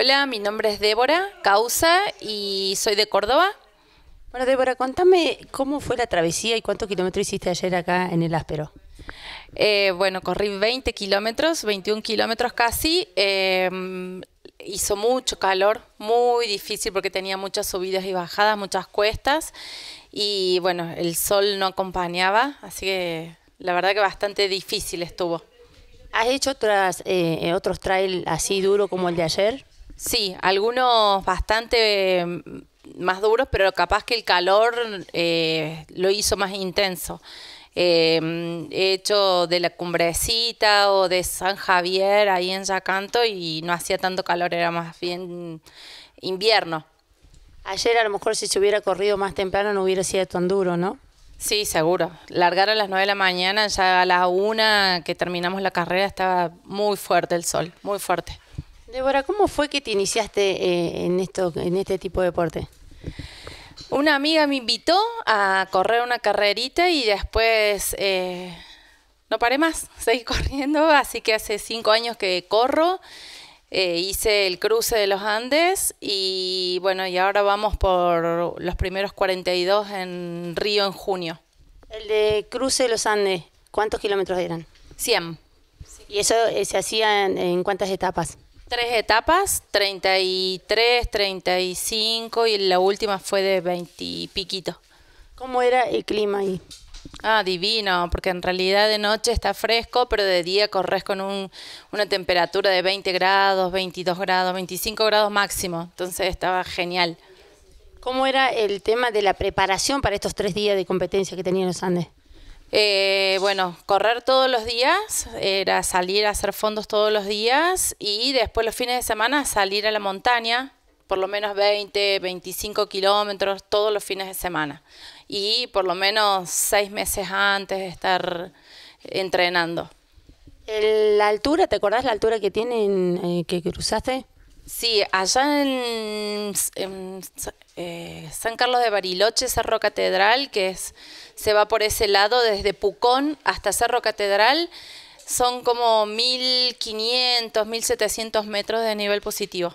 Hola, mi nombre es Débora Causa y soy de Córdoba. Bueno, Débora, contame cómo fue la travesía y cuántos kilómetros hiciste ayer acá en el Áspero. Eh, bueno, corrí 20 kilómetros, 21 kilómetros casi. Em, hizo mucho calor, muy difícil porque tenía muchas subidas y bajadas, muchas cuestas. Y bueno, el sol no acompañaba, así que la verdad que bastante difícil estuvo. ¿Has hecho otras, eh, otros trail así duro como el de ayer? Sí, algunos bastante mm, más duros, pero capaz que el calor eh, lo hizo más intenso. Eh, mm, he hecho de la cumbrecita o de San Javier ahí en Yacanto y no hacía tanto calor, era más bien invierno. Ayer a lo mejor si se hubiera corrido más temprano no hubiera sido tan duro, ¿no? Sí, seguro. Largar a las 9 de la mañana, ya a la 1 que terminamos la carrera estaba muy fuerte el sol, muy fuerte. Débora, ¿cómo fue que te iniciaste eh, en, esto, en este tipo de deporte? Una amiga me invitó a correr una carrerita y después eh, no paré más, seguí corriendo, así que hace cinco años que corro. Eh, hice el cruce de los Andes y bueno, y ahora vamos por los primeros 42 en Río en junio. El de cruce de los Andes, ¿cuántos kilómetros eran? 100. ¿Y eso se hacía en cuántas etapas? Tres etapas, 33, 35 y la última fue de 20 y piquito. ¿Cómo era el clima ahí? Ah, divino, porque en realidad de noche está fresco, pero de día corres con una temperatura de 20 grados, 22 grados, 25 grados máximo. Entonces estaba genial. ¿Cómo era el tema de la preparación para estos tres días de competencia que tenían los Andes? Eh, bueno, correr todos los días, era salir a hacer fondos todos los días y después los fines de semana salir a la montaña, por lo menos 20, 25 kilómetros todos los fines de semana y por lo menos seis meses antes de estar entrenando. ¿La altura, te acordás la altura que tienen, eh, que cruzaste? Sí, allá en, eh, San Carlos de Bariloche, Cerro Catedral, que es, se va por ese lado desde Pucón hasta Cerro Catedral, son como 1500, 1700 metros de nivel positivo.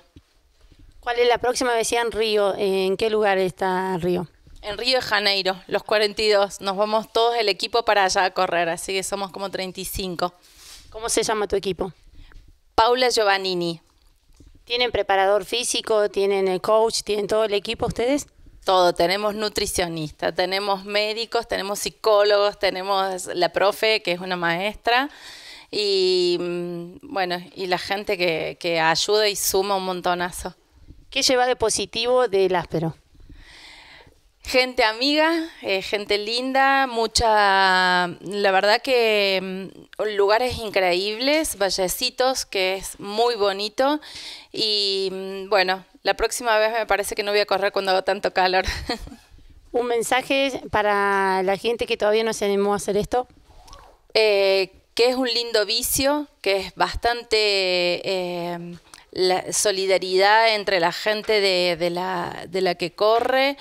¿Cuál es la próxima vecina en Río? ¿En qué lugar está Río? En Río de Janeiro, los 42. Nos vamos todos el equipo para allá a correr, así que somos como 35. ¿Cómo se llama tu equipo? Paula Giovannini. ¿Tienen preparador físico? ¿Tienen el coach? ¿Tienen todo el equipo ustedes? Todo, tenemos nutricionista, tenemos médicos, tenemos psicólogos, tenemos la profe, que es una maestra, y mm, bueno, y la gente que, que ayuda y suma un montonazo. ¿Qué lleva de positivo del áspero? Gente amiga, eh, gente linda, mucha, la verdad que mm, lugares increíbles, vallecitos, que es muy bonito. Y mm, bueno, la próxima vez me parece que no voy a correr cuando hago tanto calor. ¿Un mensaje para la gente que todavía no se animó a hacer esto? Eh, que es un lindo vicio, que es bastante... Eh, la solidaridad entre la gente de, la, de la que corre.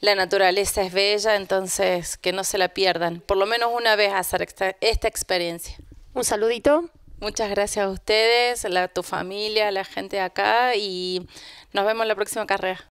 La naturaleza es bella, entonces que no se la pierdan. Por lo menos una vez hacer esta, experiencia. Un saludito. Muchas gracias a ustedes, a, tu familia, a la gente de acá y nos vemos en la próxima carrera.